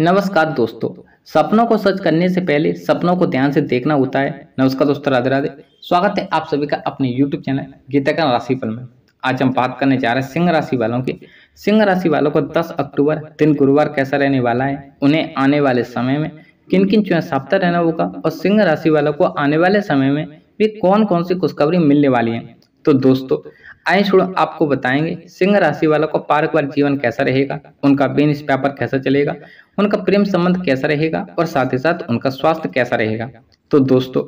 नमस्कार दोस्तों सपनों को सच करने से पहले सपनों को ध्यान से देखना होता है नमस्कार दोस्तों राधे राधे स्वागत है आप सभी का अपने यूट्यूब चैनल गीता का राशिफल में आज हम बात करने जा रहे हैं सिंह राशि वालों की सिंह राशि वालों को 10 अक्टूबर दिन गुरुवार कैसा रहने वाला है उन्हें आने वाले समय में किन किन चौसप्ता रहना होगा और सिंह राशि वालों को आने वाले समय में भी कौन कौन सी खुशखबरी मिलने वाली है तो दोस्तों आए छोड़ो आपको बताएंगे सिंह राशि वालों का पारिवारिक जीवन कैसा रहेगा उनका बिजनेस व्यापार कैसा चलेगा उनका प्रेम संबंध कैसा रहेगा और साथ ही साथ उनका स्वास्थ्य कैसा रहेगा तो दोस्तों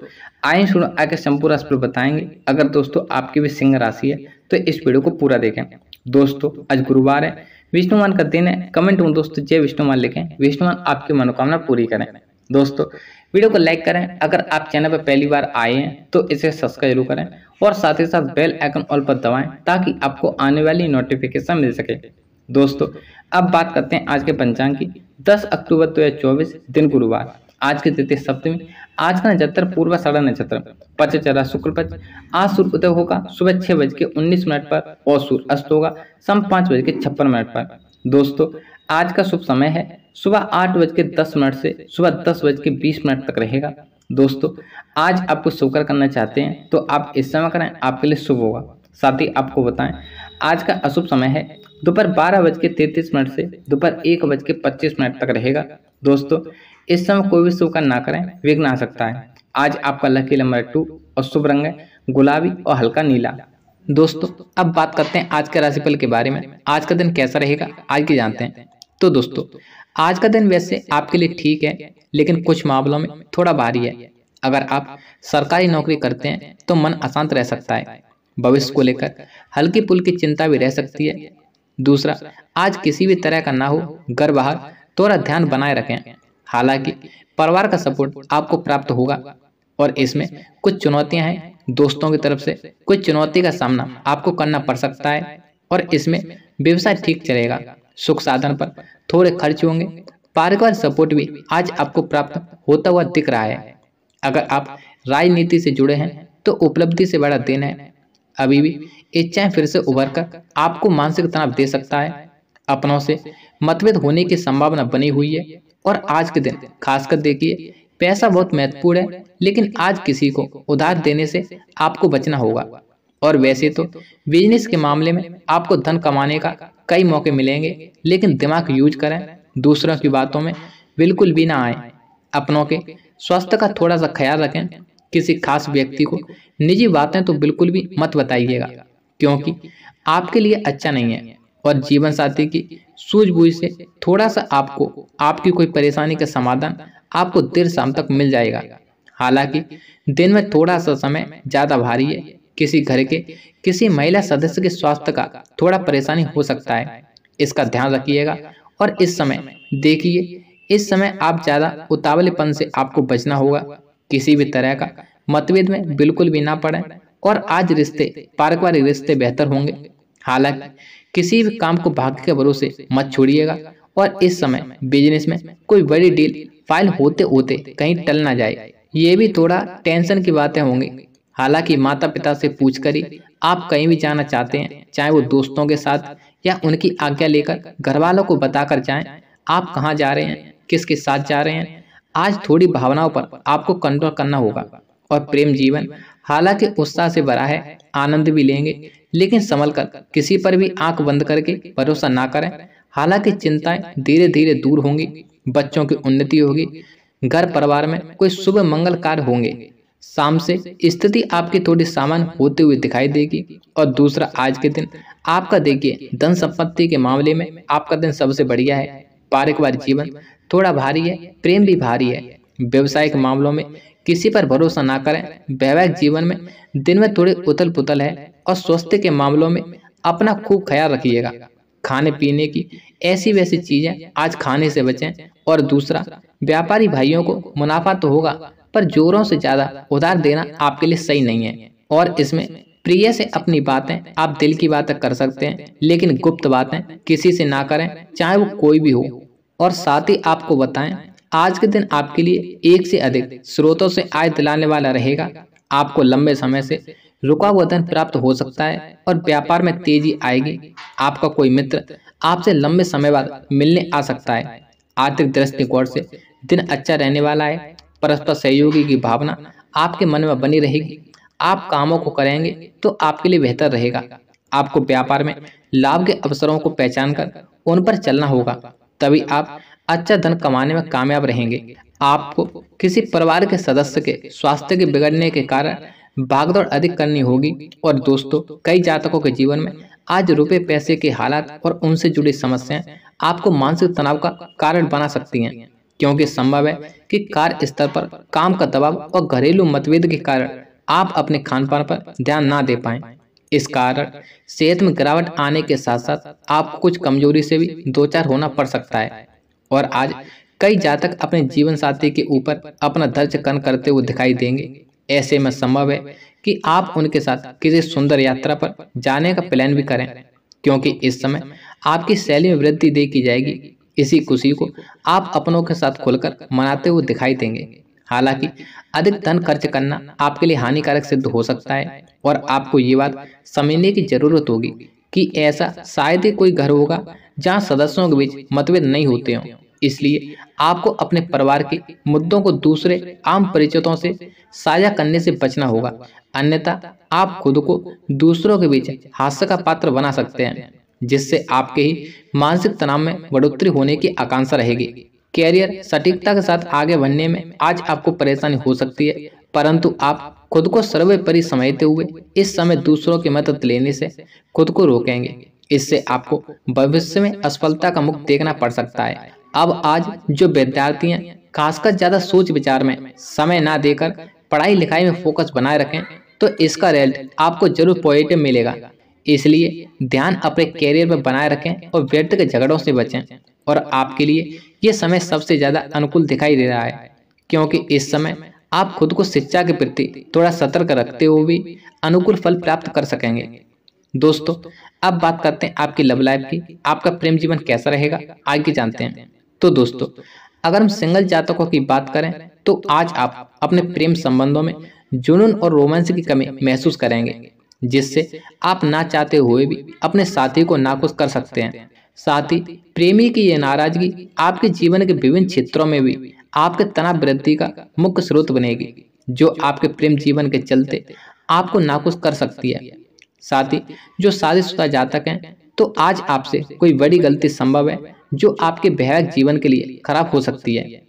आए सुन आगे शंपू राशि पर बताएंगे अगर दोस्तों आपकी भी सिंह राशि है तो इस वीडियो को पूरा देखें दोस्तों आज गुरुवार है विष्णुमान का दिन है कमेंट में दोस्तों जय विष्णुमान लिखें विष्णुमान आपकी मनोकामना पूरी करें दोस्तों वीडियो को लाइक करें अगर आप चैनल पर पहली बार आए हैं तो इसे सब्सक्राइब जरूर करें और साथ ही साथ बेल आइकन ऑल पर दबाएं ताकि आपको आने वाली नोटिफिकेशन मिल सके दोस्तों अब बात करते हैं आज के पंचांग की दस अक्टूबर दो हज़ार चौबीस दिन गुरुवार आज के तृतीय सप्तमी आज का नक्षत्र पूर्व साढ़ा नक्षत्र पचचरा शुक्ल पक्ष आज सूर्य उदय होगा सुबह छह बज के उन्नीस मिनट पर और सूर्य अस्त होगा शाम पांच बज के छप्पन मिनट पर दोस्तों आज का शुभ समय है सुबह आठ बज के दस मिनट से सुबह दस बज के बीस मिनट तक रहेगा दोस्तों आज आपको शुक्र करना चाहते हैं तो आप इस समय करें आपके लिए शुभ होगा साथ ही आपको बताएं आज का अशुभ समय है दोपहर बारह बज के तैतीस मिनट से दोपहर एक बज के पच्चीस मिनट तक रहेगा दोस्तों इस समय कोई भी शुभ का ना करें विघ्न आ सकता है आज आपका लकी नंबर टू और शुभ रंग है गुलाबी और हल्का नीला दोस्तों अब बात करते हैं आज के राशिफल के बारे में आज का दिन कैसा रहेगा आज की जानते हैं तो दोस्तों आज का दिन वैसे आपके लिए ठीक है लेकिन कुछ मामलों में थोड़ा भारी है अगर आप सरकारी नौकरी करते हैं तो मन अशांत रह सकता है भविष्य को लेकर हल्की पुल की चिंता भी रह सकती है दूसरा आज किसी भी तरह का ना हो घर बाहर थोड़ा ध्यान बनाए रखें हालांकि परिवार का सपोर्ट आपको प्राप्त होगा और इसमें कुछ चुनौतियां हैं दोस्तों की तरफ से कुछ चुनौती का सामना आपको करना पड़ सकता है और इसमें व्यवसाय ठीक चलेगा सुख साधन पर थोड़े खर्च होंगे पारिवारिक सपोर्ट भी आज आपको प्राप्त होता हुआ दिख रहा है अगर आप राजनीति से जुड़े हैं तो उपलब्धि से बड़ा दिन है अभी भी इच्छाएं फिर से उभर कर आपको मानसिक तनाव दे सकता है अपनों से मतभेद होने की संभावना बनी हुई है और आज के दिन खासकर देखिए पैसा बहुत महत्वपूर्ण है लेकिन आज किसी को उधार देने से आपको बचना होगा और वैसे तो बिजनेस के मामले में आपको धन कमाने का कई मौके मिलेंगे लेकिन दिमाग यूज करें दूसरों की बातों में बिल्कुल भी ना आए अपनों के स्वास्थ्य का थोड़ा सा ख्याल रखें किसी खास व्यक्ति को निजी बातें तो बिल्कुल भी मत बताइएगा क्योंकि आपके लिए अच्छा नहीं है और जीवन साथी की सूझबूझ से थोड़ा सा आपको आपकी कोई परेशानी का समाधान आपको देर शाम तक मिल जाएगा हालांकि दिन में थोड़ा सा समय ज़्यादा भारी है किसी घर के किसी महिला सदस्य के स्वास्थ्य का थोड़ा परेशानी हो सकता है इसका ध्यान रखिएगा और इस समय देखिए इस समय आप ज़्यादा उतावलेपन से आपको बचना होगा किसी भी तरह का मतभेद में बिल्कुल भी ना पड़े और आज रिश्ते पारिवारिक रिश्ते बेहतर होंगे हालांकि किसी भी काम को भाग्य के भरोसे मत छोड़िएगा और इस समय बिजनेस में कोई बड़ी डील फाइल होते होते कहीं टल ना जाए ये भी थोड़ा टेंशन की बातें होंगी हालांकि माता पिता से पूछ कर ही आप कहीं भी जाना चाहते हैं चाहे वो दोस्तों के साथ या उनकी आज्ञा लेकर घर वालों को बताकर जाएं आप कहाँ जा रहे हैं किसके साथ जा रहे हैं आज थोड़ी भावनाओं पर आपको कंट्रोल करना होगा और प्रेम जीवन हालांकि उत्साह से भरा है आनंद भी लेंगे लेकिन संभल कर किसी पर भी आंख बंद करके भरोसा ना करें हालांकि चिंताएं धीरे धीरे दूर होंगी बच्चों की उन्नति होगी घर परिवार में कोई शुभ मंगल कार्य होंगे शाम से स्थिति आपकी थोड़ी सामान्य होते हुए दिखाई देगी और दूसरा आज के दिन आपका देखिए धन संपत्ति के मामले में आपका दिन सबसे बढ़िया है पारिवारिक जीवन थोड़ा भारी है प्रेम भी भारी है व्यवसायिक मामलों में किसी पर भरोसा ना करें वैवाहिक जीवन में दिन में थोड़े उतल पुतल है और स्वास्थ्य के मामलों में अपना खूब ख्याल रखिएगा खाने पीने की ऐसी वैसी चीज़ें आज खाने से बचें और दूसरा व्यापारी भाइयों को मुनाफा तो होगा पर जोरों से ज़्यादा उधार देना आपके लिए सही नहीं है और इसमें प्रिय से अपनी बातें आप दिल की बातें कर सकते हैं लेकिन गुप्त बातें किसी से ना करें चाहे वो कोई भी हो और साथ ही आपको बताएं आज के दिन आपके लिए एक से अधिक स्रोतों से आय दिलाने वाला रहेगा आपको लंबे समय से रुका हुआ धन प्राप्त हो सकता है और व्यापार में तेजी आएगी आपका कोई मित्र आपसे लंबे समय बाद मिलने आ सकता है आर्थिक दृष्टिकोण से दिन अच्छा रहने वाला है परस्पर सहयोगी की भावना आपके मन में बनी रहेगी आप कामों को करेंगे तो आपके लिए बेहतर रहेगा आपको व्यापार में लाभ के अवसरों को पहचान कर उन पर चलना होगा तभी आप अच्छा धन कमाने में कामयाब रहेंगे आपको किसी परिवार के सदस्य के स्वास्थ्य के बिगड़ने के कारण भागदौड़ अधिक करनी होगी और दोस्तों कई जातकों के जीवन में आज रुपए पैसे के हालात और उनसे जुड़ी समस्याएं आपको मानसिक तनाव का कारण बना सकती हैं क्योंकि संभव है कि कार्य स्तर पर काम का दबाव और घरेलू मतभेद के कारण आप अपने खान पान पर ध्यान ना दे पाए इस कारण सेहत में गिरावट आने के साथ साथ आपको कुछ कमजोरी से भी दो चार होना पड़ सकता है और आज कई जातक अपने जीवन साथी के ऊपर अपना दर्ज कन करते हुए दिखाई देंगे ऐसे में संभव है कि आप उनके साथ किसी सुंदर यात्रा पर जाने का प्लान भी करें क्योंकि इस समय आपकी शैली में वृद्धि देखी जाएगी इसी खुशी को आप अपनों के साथ खुलकर मनाते हुए दिखाई देंगे हालांकि अधिक धन खर्च करना आपके लिए हानिकारक सिद्ध हो सकता है और आपको ये बात समझने की जरूरत होगी कि ऐसा शायद ही कोई घर होगा जहां सदस्यों के बीच मतभेद नहीं होते हों इसलिए आपको अपने परिवार के मुद्दों को दूसरे आम परिचितों से साझा करने से बचना होगा अन्यथा आप खुद को दूसरों के बीच हास्य का पात्र बना सकते हैं जिससे आपके ही मानसिक तनाव में बढ़ोतरी होने की आकांक्षा रहेगी कैरियर सटीकता के साथ आगे बढ़ने में आज आपको परेशानी हो सकती है परंतु आप खुद को सर्वोपरि समझते हुए इस समय दूसरों की मदद लेने से खुद को रोकेंगे इससे आपको भविष्य में असफलता का मुख देखना पड़ सकता है अब आज जो विद्यार्थी खासकर ज़्यादा सोच विचार में समय ना देकर पढ़ाई लिखाई में फोकस बनाए रखें तो इसका रिजल्ट आपको जरूर पॉजिटिव मिलेगा इसलिए ध्यान अपने कैरियर में बनाए रखें और व्यर्थ के झगड़ों से बचें और आपके लिए ये समय सबसे ज़्यादा अनुकूल दिखाई दे रहा है क्योंकि इस समय आप खुद को शिक्षा के प्रति थोड़ा सतर्क रखते हुए भी अनुकूल फल प्राप्त कर सकेंगे दोस्तों अब बात करते हैं आपकी लव लाइफ की आपका प्रेम जीवन कैसा रहेगा आगे जानते हैं तो दोस्तों अगर हम सिंगल जातकों की बात करें तो आज आप अपने प्रेम संबंधों में जुनून और रोमांस की कमी महसूस करेंगे जिससे आप ना चाहते हुए भी अपने साथी को नाखुश कर सकते हैं साथ ही प्रेमी की यह नाराजगी आपके जीवन के विभिन्न क्षेत्रों में भी आपके तनाव वृद्धि का मुख्य स्रोत बनेगी जो आपके प्रेम जीवन के चलते आपको नाखुश कर सकती है साथ ही जो शादीशुदा जातक हैं तो आज आपसे कोई बड़ी गलती संभव है जो आपके बेहद जीवन के लिए खराब हो सकती है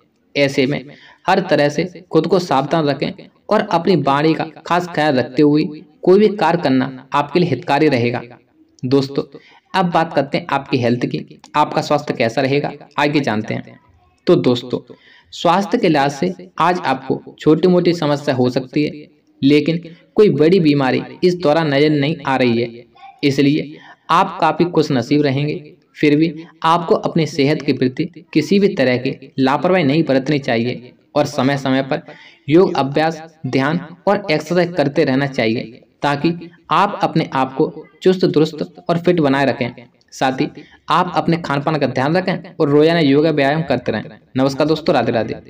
ऐसे में हर तरह से खुद को सावधान रखें और अपनी बाणी का खास ख्याल रखते हुए कोई भी कार्य करना आपके लिए हितकारी रहेगा दोस्तों अब बात करते हैं आपकी हेल्थ की आपका स्वास्थ्य कैसा रहेगा आगे जानते हैं तो दोस्तों स्वास्थ्य के लिहाज से आज आपको छोटी मोटी समस्या हो सकती है लेकिन कोई बड़ी बीमारी इस दौरान नज़र नहीं आ रही है इसलिए आप काफ़ी खुश नसीब रहेंगे फिर भी आपको अपनी सेहत के प्रति किसी भी तरह की लापरवाही नहीं बरतनी चाहिए और समय समय पर योग अभ्यास ध्यान और एक्सरसाइज करते रहना चाहिए ताकि आप अपने आप को चुस्त दुरुस्त और फिट बनाए रखें साथ ही आप अपने खान पान का ध्यान रखें और रोजाना योगा व्यायाम करते रहें नमस्कार दोस्तों राधे राधे